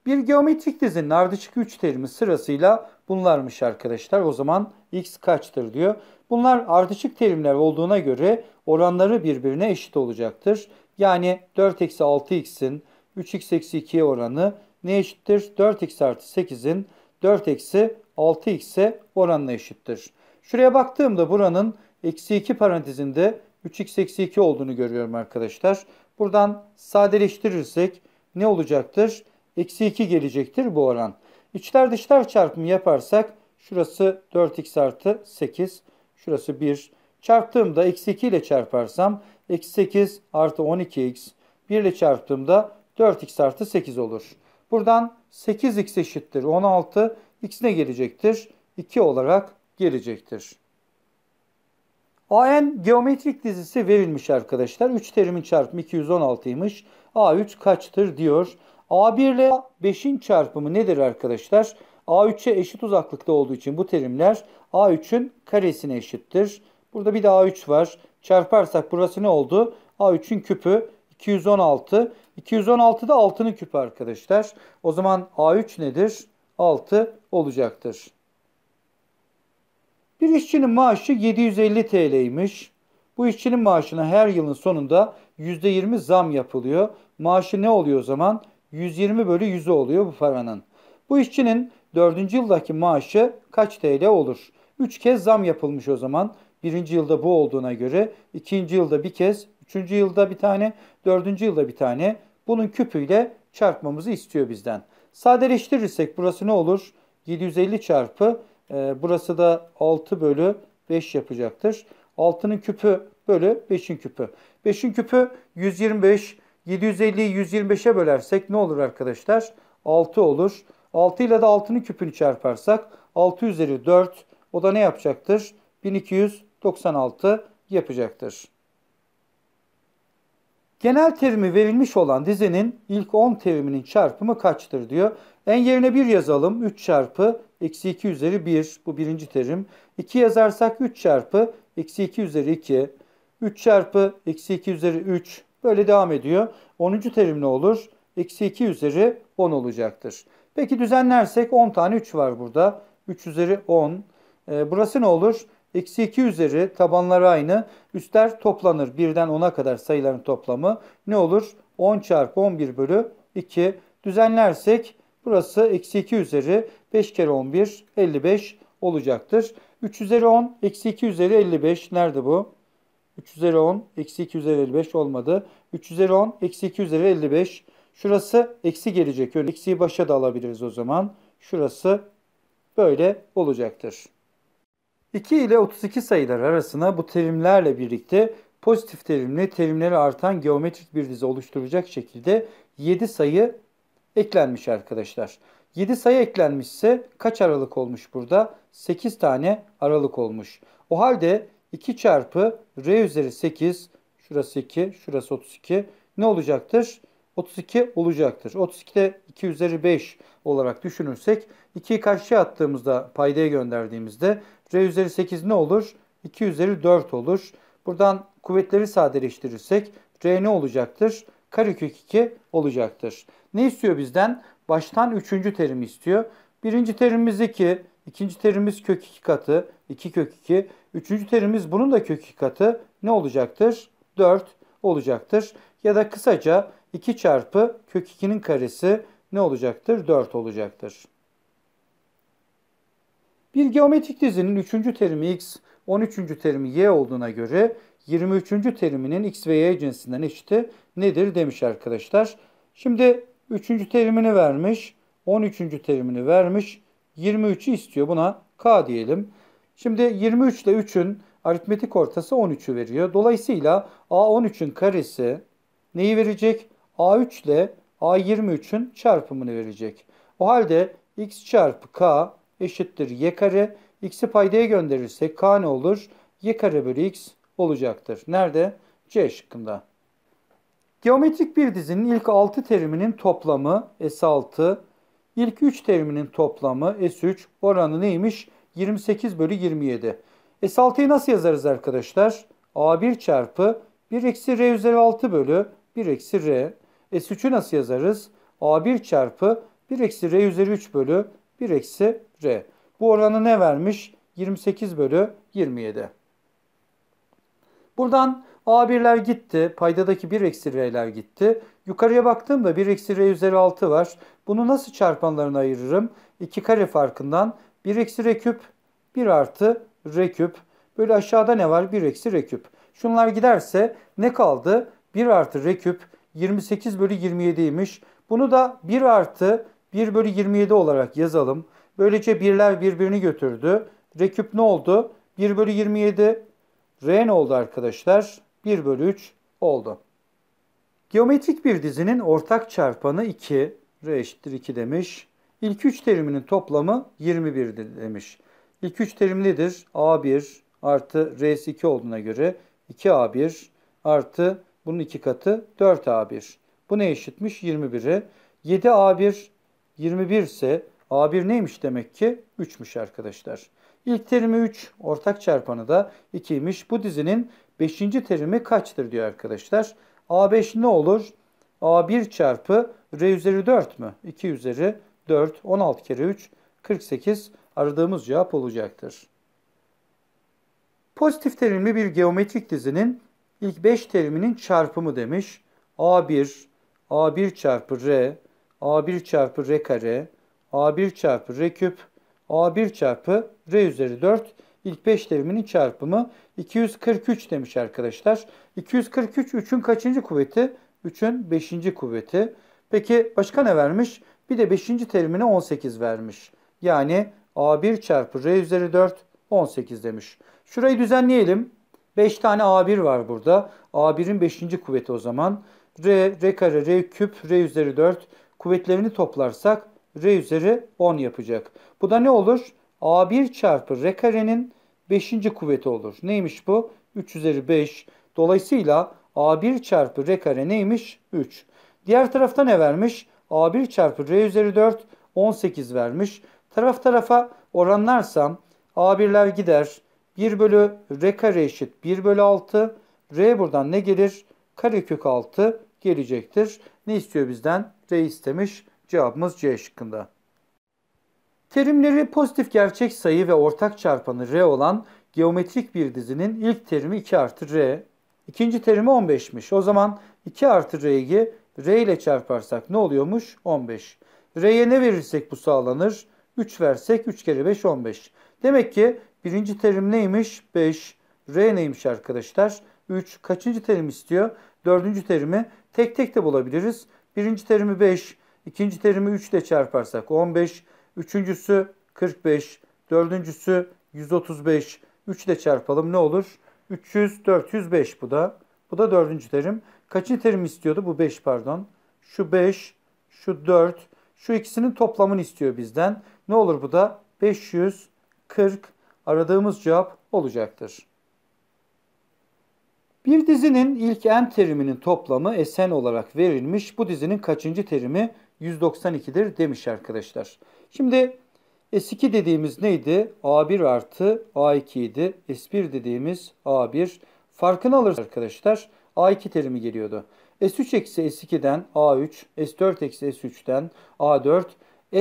Bir geometrik dizinin ardışık 3 terimi sırasıyla bunlarmış arkadaşlar. O zaman x kaçtır diyor. Bunlar ardışık terimler olduğuna göre oranları birbirine eşit olacaktır. Yani 4 eksi 6x'in 3x eksi 2'ye oranı ne eşittir? 4x artı 8'in 4 eksi 6x'e oranla eşittir. Şuraya baktığımda buranın eksi 2 parantezinde 3x eksi 2 olduğunu görüyorum arkadaşlar. Buradan sadeleştirirsek ne olacaktır? Eksi 2 gelecektir bu oran. İçler dışlar çarpımı yaparsak şurası 4x artı 8, şurası 1. Çarptığımda eksi 2 ile çarparsam eksi 8 artı 12x. 1 ile çarptığımda 4x artı 8 olur. Buradan 8x eşittir 16. x ne gelecektir? 2 olarak gelecektir. AN geometrik dizisi verilmiş arkadaşlar. 3 terimin çarpımı 216'ymış. A3 kaçtır diyor. A1 ile 5'in çarpımı nedir arkadaşlar? A3'e eşit uzaklıkta olduğu için bu terimler A3'ün karesine eşittir. Burada bir de A3 var. Çarparsak burası ne oldu? A3'ün küpü 216. 216 da altının küpü arkadaşlar. O zaman A3 nedir? 6 olacaktır. Bir işçinin maaşı 750 TL'ymiş. Bu işçinin maaşına her yılın sonunda %20 zam yapılıyor. Maaşı ne oluyor o zaman? 120 bölü 100 oluyor bu paranın. Bu işçinin 4. yıldaki maaşı kaç TL olur? 3 kez zam yapılmış o zaman. 1. yılda bu olduğuna göre 2. yılda bir kez Üçüncü yılda bir tane, dördüncü yılda bir tane. Bunun küpüyle çarpmamızı istiyor bizden. Sadeleştirirsek burası ne olur? 750 çarpı e, burası da 6 bölü 5 yapacaktır. 6'nın küpü bölü 5'in küpü. 5'in küpü 125. 750'yi 125'e bölersek ne olur arkadaşlar? 6 olur. 6 ile de 6'nın küpünü çarparsak 6 üzeri 4 o da ne yapacaktır? 1296 yapacaktır. Genel terimi verilmiş olan dizinin ilk 10 teriminin çarpımı kaçtır diyor. En yerine 1 yazalım. 3 çarpı eksi 2 üzeri 1. Bu birinci terim. 2 yazarsak 3 çarpı eksi 2 üzeri 2. 3 çarpı eksi 2 üzeri 3. Böyle devam ediyor. 10. terim ne olur? Eksi 2 üzeri 10 olacaktır. Peki düzenlersek 10 tane 3 var burada. 3 üzeri 10. Ee, burası ne olur? Eksi 2 üzeri tabanları aynı. Üstler toplanır. birden 10'a kadar sayıların toplamı. Ne olur? 10 çarpı 11 bölü 2. Düzenlersek burası eksi 2 üzeri 5 kere 11 55 olacaktır. 3 üzeri 10 eksi 2 üzeri 55. Nerede bu? 3 üzeri 10 eksi 2 üzeri 55 olmadı. 3 üzeri 10 eksi 2 üzeri 55. Şurası eksi gelecek. Öyle eksiyi başa da alabiliriz o zaman. Şurası böyle olacaktır. 2 ile 32 sayılar arasına bu terimlerle birlikte pozitif terimli terimleri artan geometrik bir dizi oluşturacak şekilde 7 sayı eklenmiş arkadaşlar. 7 sayı eklenmişse kaç aralık olmuş burada? 8 tane aralık olmuş. O halde 2 çarpı r üzeri 8, şurası 2, şurası 32 ne olacaktır? 32 olacaktır. 32 de 2 üzeri 5 olarak düşünürsek 2'yi karşıya attığımızda paydaya gönderdiğimizde R üzeri 8 ne olur? 2 üzeri 4 olur. Buradan kuvvetleri sadeleştirirsek R ne olacaktır? Karekök 2 olacaktır. Ne istiyor bizden? Baştan üçüncü terim istiyor. Birinci terimiz 2, ikinci terimiz kök 2 katı, 2 kök 2. Üçüncü terimiz bunun da kök 2 katı ne olacaktır? 4 olacaktır. Ya da kısaca 2 çarpı kök 2'nin karesi ne olacaktır? 4 olacaktır. Bir geometrik dizinin 3. terimi x, 13. terimi y olduğuna göre 23. teriminin x ve y cinsinden eşiti nedir demiş arkadaşlar. Şimdi 3. terimini vermiş, 13. terimini vermiş, 23'ü istiyor buna k diyelim. Şimdi 23 ile 3'ün aritmetik ortası 13'ü veriyor. Dolayısıyla a13'ün karesi neyi verecek? a3 ile a23'ün çarpımını verecek. O halde x çarpı k eşittir y kare. X'i paydaya gönderirsek k ne olur? y kare bölü x olacaktır. Nerede? C şıkkında. Geometrik bir dizinin ilk 6 teriminin toplamı S6, ilk 3 teriminin toplamı S3 oranı neymiş? 28 bölü 27. S6'yı nasıl yazarız arkadaşlar? A1 çarpı 1 eksi R üzeri 6 bölü 1 eksi R. S3'ü nasıl yazarız? A1 çarpı 1 eksi R üzeri 3 bölü 1 eksi R. Bu oranı ne vermiş? 28 bölü 27. Buradan A1'ler gitti. Paydadaki 1 eksi R'ler gitti. Yukarıya baktığımda 1 eksi R üzeri 6 var. Bunu nasıl çarpanlarına ayırırım? 2 kare farkından 1 eksi R küp 1 artı R küp. Böyle aşağıda ne var? 1 eksi R küp. Şunlar giderse ne kaldı? 1 artı R küp 28 bölü 27'ymiş. Bunu da 1 artı 1 bölü 27 olarak yazalım. Böylece birler birbirini götürdü. Reküp ne oldu? 1 bölü 27. R ne oldu arkadaşlar? 1 bölü 3 oldu. Geometrik bir dizinin ortak çarpanı 2. R eşittir 2 demiş. İlk 3 teriminin toplamı 21'dir demiş. İlk 3 terim nedir? A1 artı R'si 2 olduğuna göre 2A1 artı bunun 2 katı 4A1. Bu ne eşitmiş? 21'e. 7A1 21 ise A1 neymiş demek ki? 3'müş arkadaşlar. İlk terimi 3, ortak çarpanı da 2'ymiş. Bu dizinin 5. terimi kaçtır diyor arkadaşlar. A5 ne olur? A1 çarpı R üzeri 4 mü? 2 üzeri 4, 16 kere 3, 48 aradığımız cevap olacaktır. Pozitif terimli bir geometrik dizinin ilk 5 teriminin çarpımı demiş. A1, A1 çarpı R, A1 çarpı R kare, A1 çarpı R küp A1 çarpı R üzeri 4 ilk 5 teriminin çarpımı 243 demiş arkadaşlar. 243 3'ün kaçıncı kuvveti? 3'ün 5. kuvveti. Peki başka ne vermiş? Bir de 5. terimine 18 vermiş. Yani A1 çarpı R üzeri 4 18 demiş. Şurayı düzenleyelim. 5 tane A1 var burada. A1'in 5. kuvveti o zaman. R, R kare, R küp, R üzeri 4 kuvvetlerini toplarsak r üzeri 10 yapacak. Bu da ne olur? a1 çarpı r karenin 5. kuvveti olur. Neymiş bu? 3 üzeri 5. Dolayısıyla a1 çarpı r kare neymiş? 3. Diğer tarafta ne vermiş? a1 çarpı r üzeri 4 18 vermiş. Taraf tarafa oranlarsam a1'ler gider. 1 bölü r kare eşit 1 bölü 6. r buradan ne gelir? Karekök 6 gelecektir. Ne istiyor bizden? R istemiş. Cevabımız C şıkkında. Terimleri pozitif gerçek sayı ve ortak çarpanı R olan geometrik bir dizinin ilk terimi 2 artı R. İkinci terimi 15'miş. O zaman 2 artı R'yi R ile çarparsak ne oluyormuş? 15. R'ye ne verirsek bu sağlanır? 3 versek 3 kere 5 15. Demek ki birinci terim neymiş? 5. R neymiş arkadaşlar? 3. Kaçıncı terim istiyor? Dördüncü terimi tek tek de bulabiliriz. Birinci terimi 5. İkinci terimi 3 ile çarparsak 15. Üçüncüsü 45. Dördüncüsü 135. 3 ile çarpalım ne olur? 300, 405 bu da. Bu da dördüncü terim. Kaçıncı terim istiyordu? Bu 5 pardon. Şu 5, şu 4, şu ikisinin toplamını istiyor bizden. Ne olur bu da? 540 aradığımız cevap olacaktır. Bir dizinin ilk n teriminin toplamı Sn olarak verilmiş. Bu dizinin kaçıncı terimi? 192'dir demiş arkadaşlar. Şimdi S2 dediğimiz neydi? A1 artı A2 idi. S1 dediğimiz A1. Farkını alırız arkadaşlar. A2 terimi geliyordu. S3 eksi S2'den A3, S4 eksi S3'den A4,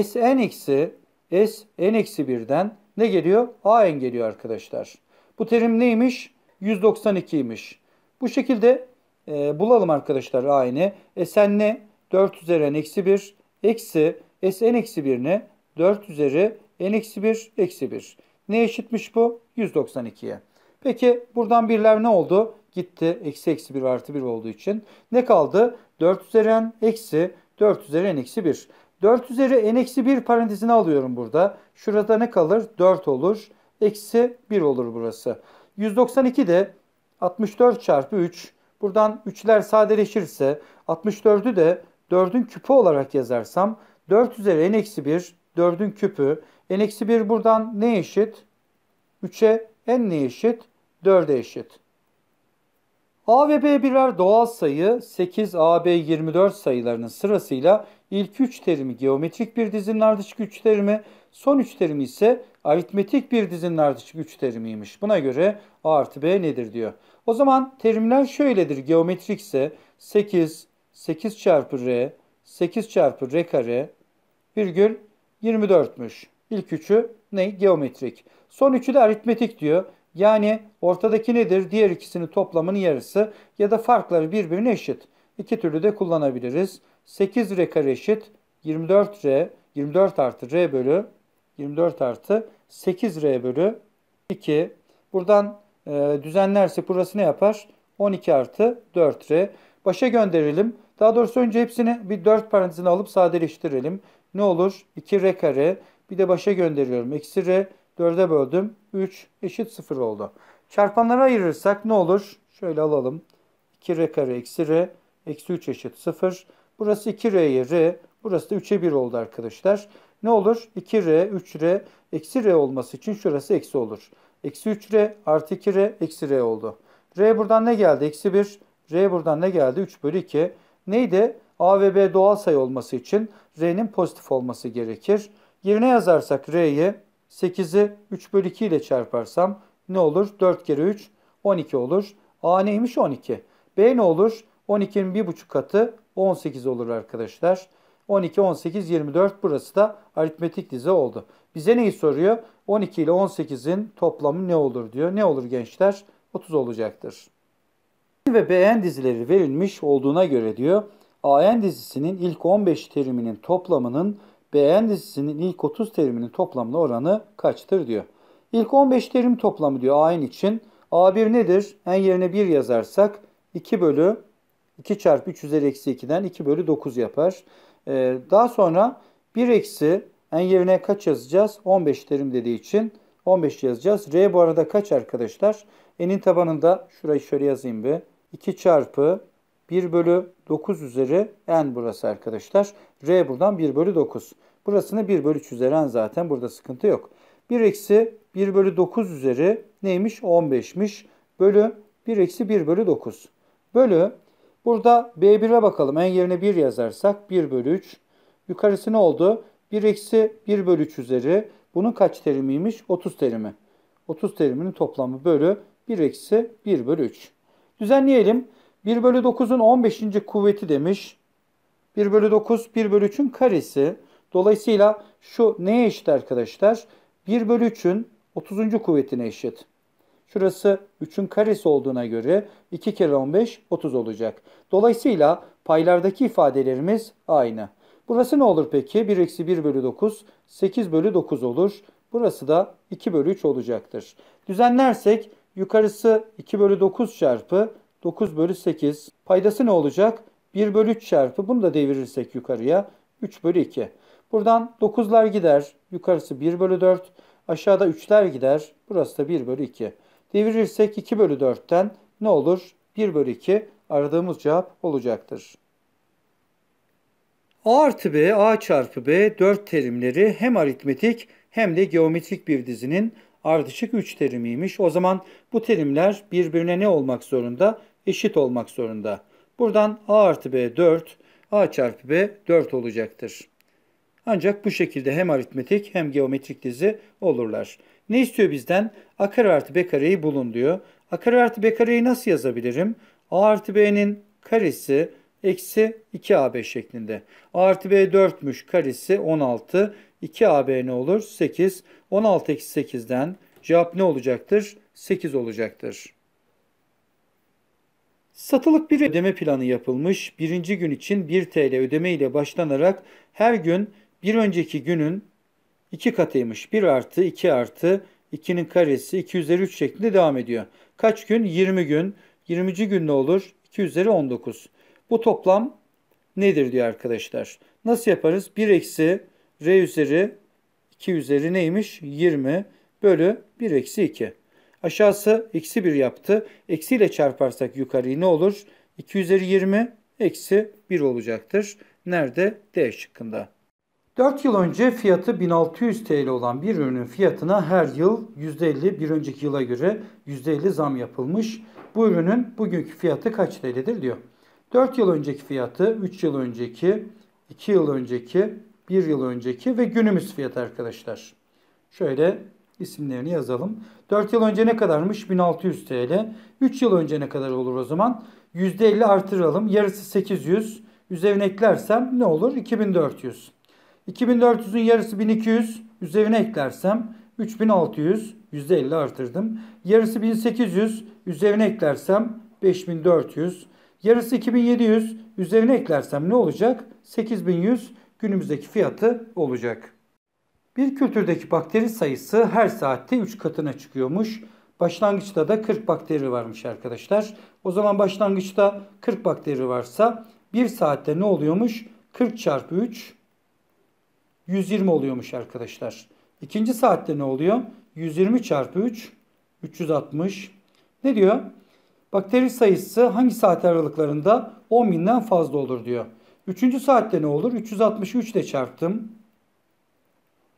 Sn eksi Sn eksi 1'den ne geliyor? An geliyor arkadaşlar. Bu terim neymiş? 192'ymiş. Bu şekilde e, bulalım arkadaşlar An'i. Sn ne? 4 üzeri n eksi 1 eksi s n eksi 1 ne? 4 üzeri n eksi 1 eksi 1. Ne eşitmiş bu? 192'ye. Peki buradan birler ne oldu? Gitti. Eksi eksi 1 artı 1 olduğu için. Ne kaldı? 4 üzeri n eksi 4 üzeri n eksi 1. 4 üzeri n eksi 1 parantezini alıyorum burada. Şurada ne kalır? 4 olur. Eksi 1 olur burası. 192 de 64 çarpı 3. Buradan 3'ler sadeleşirse 64'ü de 4'ün küpü olarak yazarsam 4 üzeri n-1 4'ün küpü. n-1 buradan ne eşit? 3'e n ne eşit? 4'e eşit. A ve B birer doğal sayı 8, A, B 24 sayılarının sırasıyla ilk 3 terimi geometrik bir dizinin ardışık 3 terimi, son 3 terimi ise aritmetik bir dizinin ardışık 3 terimiymiş. Buna göre A artı B nedir diyor. O zaman terimler şöyledir geometrikse 8, 8 çarpı r 8 çarpı r kare virgül 24'müş. İlk üçü ne? Geometrik. Son üçü de aritmetik diyor. Yani ortadaki nedir? Diğer ikisinin toplamının yarısı ya da farkları birbirine eşit. İki türlü de kullanabiliriz. 8 r kare eşit 24 r 24 artı r bölü 24 artı 8 r bölü 2. Buradan e, düzenlersek burası ne yapar? 12 artı 4 r başa gönderelim. Daha doğrusu önce hepsini bir 4 parantezine alıp sadeleştirelim. Ne olur? 2 r kare bir de başa gönderiyorum. Eksi r 4'e böldüm. 3 eşit 0 oldu. Çarpanlara ayırırsak ne olur? Şöyle alalım. 2 r kare eksi r eksi 3 eşit 0. Burası 2 r'ye r. Burası da 3'e 1 oldu arkadaşlar. Ne olur? 2r, 3r, eksi r olması için şurası eksi olur. Eksi 3r artı 2r eksi r oldu. R buradan ne geldi? Eksi 1 R buradan ne geldi? 3 bölü 2. Neydi? A ve B doğal sayı olması için R'nin pozitif olması gerekir. Yerine yazarsak R'yi 8'i 3 bölü 2 ile çarparsam ne olur? 4 kere 3 12 olur. A neymiş? 12. B ne olur? 12'nin 1,5 katı 18 olur arkadaşlar. 12, 18, 24 burası da aritmetik dizi oldu. Bize neyi soruyor? 12 ile 18'in toplamı ne olur diyor. Ne olur gençler? 30 olacaktır ve beğen dizileri verilmiş olduğuna göre diyor AN dizisinin ilk 15 teriminin toplamının beğen dizisinin ilk 30 teriminin toplamına oranı kaçtır diyor. İlk 15 terim toplamı diyor AN için A1 nedir? En yerine 1 yazarsak 2 bölü 2 çarpı 3 üzeri eksi 2'den 2 bölü 9 yapar. Ee, daha sonra 1 eksi en yerine kaç yazacağız? 15 terim dediği için 15 yazacağız. R bu arada kaç arkadaşlar? N'in tabanında şurayı şöyle yazayım bir. 2 çarpı 1 bölü 9 üzeri n burası arkadaşlar. R buradan 1 bölü 9. Burasını 1 bölü 3 üzeri n zaten burada sıkıntı yok. 1 eksi 1 bölü 9 üzeri neymiş? 15'miş. Bölü 1 eksi 1 bölü 9. Bölü burada B1'e bakalım. En yerine 1 yazarsak 1 bölü 3. Yukarısı ne oldu? 1 eksi 1 bölü 3 üzeri. Bunun kaç terimiymiş? 30 terimi. 30 teriminin toplamı bölü 1 eksi 1 bölü 3. Düzenleyelim. 1 bölü 9'un 15. kuvveti demiş. 1 bölü 9, 1 bölü 3'ün karesi. Dolayısıyla şu neye eşit arkadaşlar? 1 bölü 3'ün 30. kuvvetine eşit. Şurası 3'ün karesi olduğuna göre 2 kere 15, 30 olacak. Dolayısıyla paylardaki ifadelerimiz aynı. Burası ne olur peki? 1 eksi 1 bölü 9, 8 bölü 9 olur. Burası da 2 bölü 3 olacaktır. Düzenlersek Yukarısı 2 bölü 9 çarpı 9 bölü 8. Paydası ne olacak? 1 bölü 3 çarpı bunu da devirirsek yukarıya 3 bölü 2. Buradan 9'lar gider. Yukarısı 1 bölü 4. Aşağıda 3'ler gider. Burası da 1 bölü 2. Devirirsek 2 bölü 4'ten ne olur? 1 bölü 2 aradığımız cevap olacaktır. A artı B, A çarpı B 4 terimleri hem aritmetik hem de geometrik bir dizinin ardışık 3 terimiymiş. O zaman bu terimler birbirine ne olmak zorunda? Eşit olmak zorunda. Buradan a artı b 4, a çarpı b 4 olacaktır. Ancak bu şekilde hem aritmetik hem geometrik dizi olurlar. Ne istiyor bizden? a kare artı b kareyi bulun diyor. a kare artı b kareyi nasıl yazabilirim? a artı b'nin karesi eksi 2ab şeklinde. a artı b 4'müş karesi 16. 2AB ne olur? 8. 16 eksi 8'den cevap ne olacaktır? 8 olacaktır. Satılık bir ödeme planı yapılmış. Birinci gün için 1 TL ödeme ile başlanarak her gün bir önceki günün 2 katıymış. 1 artı 2 artı 2'nin karesi 2 üzeri 3 şeklinde devam ediyor. Kaç gün? 20 gün. 20. gün ne olur? 2 üzeri 19. Bu toplam nedir diyor arkadaşlar. Nasıl yaparız? 1 eksi R üzeri 2 üzeri neymiş? 20 bölü 1 eksi 2. Aşağısı eksi 1 yaptı. Eksi ile çarparsak yukarıyı ne olur? 2 üzeri 20 eksi 1 olacaktır. Nerede? D şıkkında. 4 yıl önce fiyatı 1600 TL olan bir ürünün fiyatına her yıl %50 bir önceki yıla göre %50 zam yapılmış. Bu ürünün bugünkü fiyatı kaç TL'dir diyor. 4 yıl önceki fiyatı, 3 yıl önceki, 2 yıl önceki, bir yıl önceki ve günümüz fiyatı arkadaşlar. Şöyle isimlerini yazalım. 4 yıl önce ne kadarmış? 1600 TL. 3 yıl önce ne kadar olur o zaman? %50 artıralım. Yarısı 800. Üzerine eklersem ne olur? 2400. 2400'ün yarısı 1200. Üzerine eklersem 3600. %50 artırdım. Yarısı 1800. Üzerine eklersem 5400. Yarısı 2700. Üzerine eklersem ne olacak? 8100 günümüzdeki fiyatı olacak. Bir kültürdeki bakteri sayısı her saatte 3 katına çıkıyormuş. Başlangıçta da 40 bakteri varmış arkadaşlar. O zaman başlangıçta 40 bakteri varsa 1 saatte ne oluyormuş? 40 çarpı 3 120 oluyormuş arkadaşlar. İkinci saatte ne oluyor? 120 çarpı 3 360. Ne diyor? Bakteri sayısı hangi saat aralıklarında 10.000'den fazla olur diyor. Üçüncü saatte ne olur? 363 ile çarptım.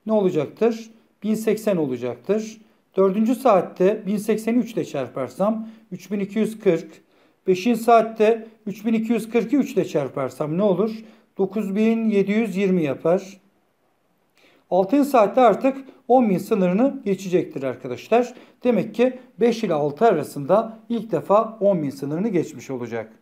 Ne olacaktır? 1080 olacaktır. Dördüncü saatte 1083 ile çarparsam 3240. Beşinci saatte 3240'ı ile çarparsam ne olur? 9720 yapar. Altıncı saatte artık 10.000 sınırını geçecektir arkadaşlar. Demek ki 5 ile 6 arasında ilk defa 10.000 sınırını geçmiş olacak.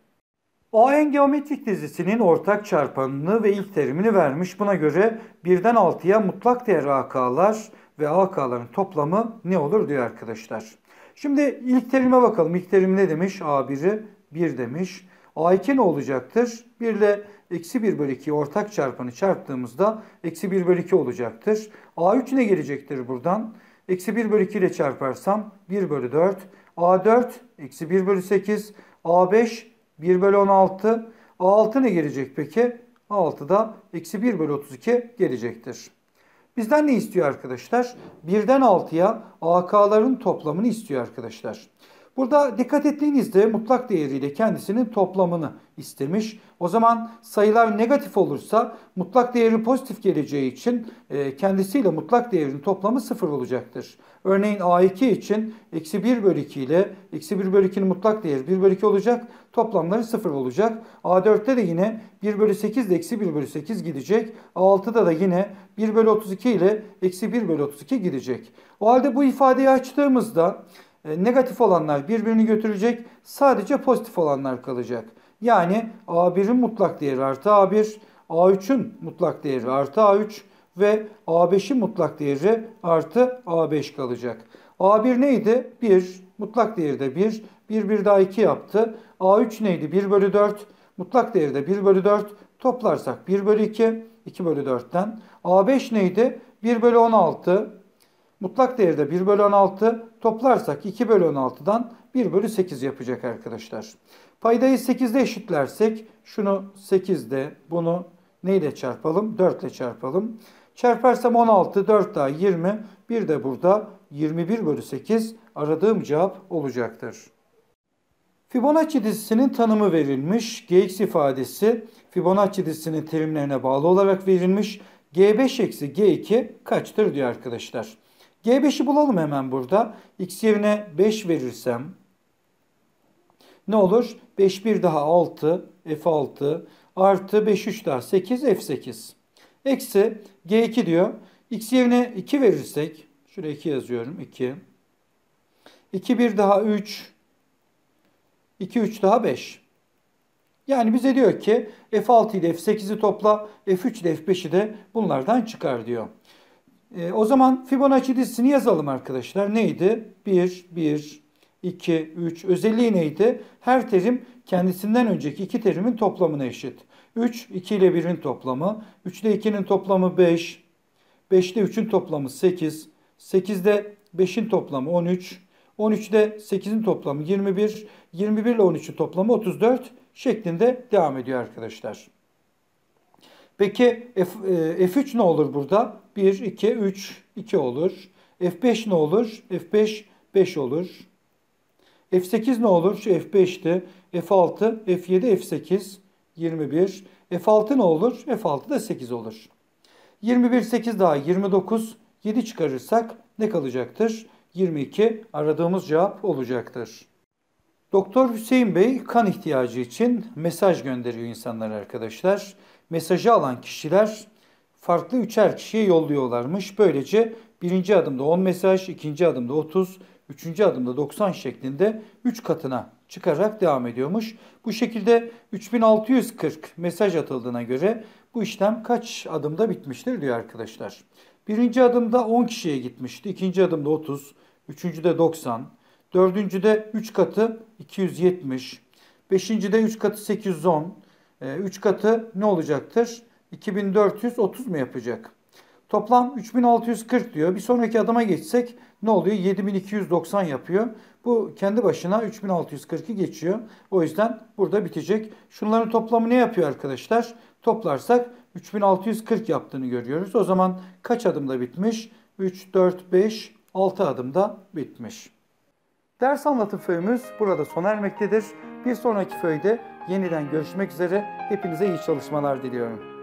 AN geometrik dizisinin ortak çarpanını ve ilk terimini vermiş. Buna göre 1'den 6'ya mutlak değer AK'lar ve AK'ların toplamı ne olur diyor arkadaşlar. Şimdi ilk terime bakalım. İlk terim ne demiş? A1'i 1 demiş. A2 ne olacaktır? 1 ile eksi 1 bölü 2 ortak çarpanı çarptığımızda eksi 1 bölü 2 olacaktır. A3 ne gelecektir buradan? Eksi 1 bölü 2 ile çarparsam 1 bölü 4. A4 eksi 1 bölü 8. A5 1 bölü 16. A6 ne gelecek peki? a da eksi 1 bölü 32 gelecektir. Bizden ne istiyor arkadaşlar? 1'den 6'ya AK'ların toplamını istiyor arkadaşlar. Burada dikkat ettiğinizde mutlak değeriyle kendisinin toplamını istemiş. O zaman sayılar negatif olursa mutlak değeri pozitif geleceği için e, kendisiyle mutlak değerin toplamı sıfır olacaktır. Örneğin A2 için eksi 1 bölü 2 ile eksi 1 bölü 2'nin mutlak değeri 1 bölü 2 olacak. Toplamları 0 olacak. A4'te de yine 1 bölü 8 ile eksi 1 bölü 8 gidecek. A6'da da yine 1 bölü 32 ile eksi 1 bölü 32 gidecek. O halde bu ifadeyi açtığımızda e, negatif olanlar birbirini götürecek. Sadece pozitif olanlar kalacak. Yani A1'in mutlak değeri artı A1, A3'ün mutlak değeri artı A3 ve A5'in mutlak değeri artı A5 kalacak. A1 neydi? 1. Mutlak değeri de 1. 1 1 daha 2 yaptı. A3 neydi? 1 bölü 4. Mutlak değeri de 1 bölü 4. Toplarsak 1 bölü 2. 2 bölü 4'ten. A5 neydi? 1 bölü 16. Mutlak değeri de 1 bölü 16. Toplarsak 2 bölü 16'dan 1 bölü 8 yapacak arkadaşlar. Paydayı 8'de eşitlersek şunu 8'de bunu neyle çarpalım? 4 ile çarpalım. Çarparsam 16, 4 daha 20, bir de burada 21 bölü 8 aradığım cevap olacaktır. Fibonacci dizisinin tanımı verilmiş. Gx ifadesi Fibonacci dizisinin terimlerine bağlı olarak verilmiş. G5 eksi G2 kaçtır diyor arkadaşlar. G5'i bulalım hemen burada. X yerine 5 verirsem ne olur? 5 1 daha 6 F6 artı 5 3 daha 8 F8. Eksi G2 diyor. X yerine 2 verirsek şuraya 2 yazıyorum 2. 2 1 daha 3 2, 3 daha 5. Yani bize diyor ki F6 ile F8'i topla, F3 ile F5'i de bunlardan çıkar diyor. E, o zaman Fibonacci dizisini yazalım arkadaşlar. Neydi? 1, 1, 2, 3. Özelliği neydi? Her terim kendisinden önceki iki terimin toplamına eşit. 3, 2 ile 1'in toplamı. 3 ile 2'nin toplamı 5. 5 ile 3'ün toplamı 8. 8 ile 5'in toplamı 13. 13 ile 8'in toplamı 21. 21 ile 13'ün toplamı 34 şeklinde devam ediyor arkadaşlar. Peki F, e, F3 ne olur burada? 1, 2, 3, 2 olur. F5 ne olur? F5, 5 olur. F8 ne olur? Şu F5'ti. F6, F7, F8, 21. F6 ne olur? F6 da 8 olur. 21, 8 daha 29. 7 çıkarırsak ne kalacaktır? 22 aradığımız cevap olacaktır. Doktor Hüseyin Bey kan ihtiyacı için mesaj gönderiyor insanlara arkadaşlar. Mesajı alan kişiler farklı üçer kişiye yolluyorlarmış. Böylece birinci adımda 10 mesaj, ikinci adımda 30, üçüncü adımda 90 şeklinde 3 katına çıkarak devam ediyormuş. Bu şekilde 3640 mesaj atıldığına göre bu işlem kaç adımda bitmiştir diyor arkadaşlar. Birinci adımda 10 kişiye gitmişti, ikinci adımda 30, üçüncüde 90, Dördüncüde 3 katı 270. Beşincide 3 katı 810. 3 ee, katı ne olacaktır? 2430 mu yapacak? Toplam 3640 diyor. Bir sonraki adıma geçsek ne oluyor? 7290 yapıyor. Bu kendi başına 3640'ı geçiyor. O yüzden burada bitecek. Şunların toplamı ne yapıyor arkadaşlar? Toplarsak 3640 yaptığını görüyoruz. O zaman kaç adımda bitmiş? 3, 4, 5, 6 adımda bitmiş. Ders anlatım föyümüz burada sona ermektedir. Bir sonraki föyde yeniden görüşmek üzere. Hepinize iyi çalışmalar diliyorum.